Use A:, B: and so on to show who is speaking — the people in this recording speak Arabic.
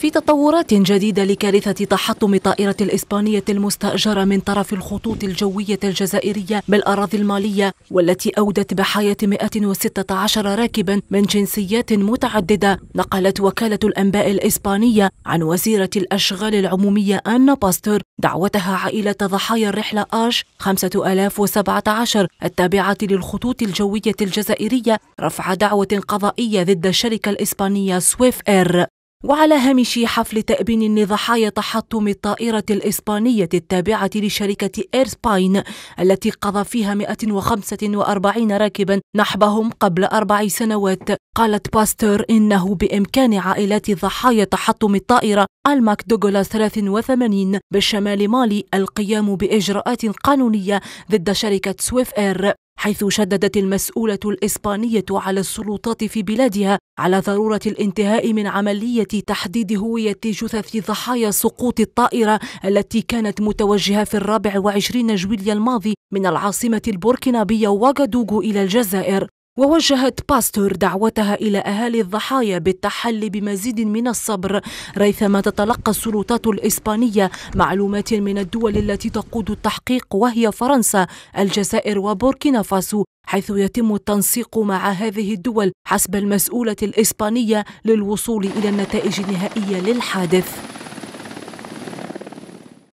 A: في تطورات جديدة لكارثة تحطم طائرة الإسبانية المستأجرة من طرف الخطوط الجوية الجزائرية بالأراضي المالية والتي أودت بحياة 116 راكبا من جنسيات متعددة نقلت وكالة الأنباء الإسبانية عن وزيرة الأشغال العمومية أنا باستور دعوتها عائلة ضحايا الرحلة آش 5017 التابعة للخطوط الجوية الجزائرية رفع دعوة قضائية ضد الشركة الإسبانية سويف إير وعلى هامش حفل تأبين لضحايا تحطم الطائرة الإسبانية التابعة لشركة إيرسباين التي قضى فيها 145 راكبا نحبهم قبل أربع سنوات قالت باستر إنه بإمكان عائلات ضحايا تحطم الطائرة الماكدوغولا 83 بالشمال مالي القيام بإجراءات قانونية ضد شركة سويف إير حيث شددت المسؤولة الإسبانية على السلطات في بلادها على ضرورة الانتهاء من عملية تحديد هوية جثث ضحايا سقوط الطائرة التي كانت متوجهة في الرابع وعشرين جويليا الماضي من العاصمة البوركينابية واغادوغو إلى الجزائر ووجهت باستور دعوتها إلى أهالي الضحايا بالتحلي بمزيد من الصبر ريثما تتلقى السلطات الإسبانية معلومات من الدول التي تقود التحقيق وهي فرنسا الجزائر وبوركينا فاسو حيث يتم التنسيق مع هذه الدول حسب المسؤولة الإسبانية للوصول إلى النتائج النهائية للحادث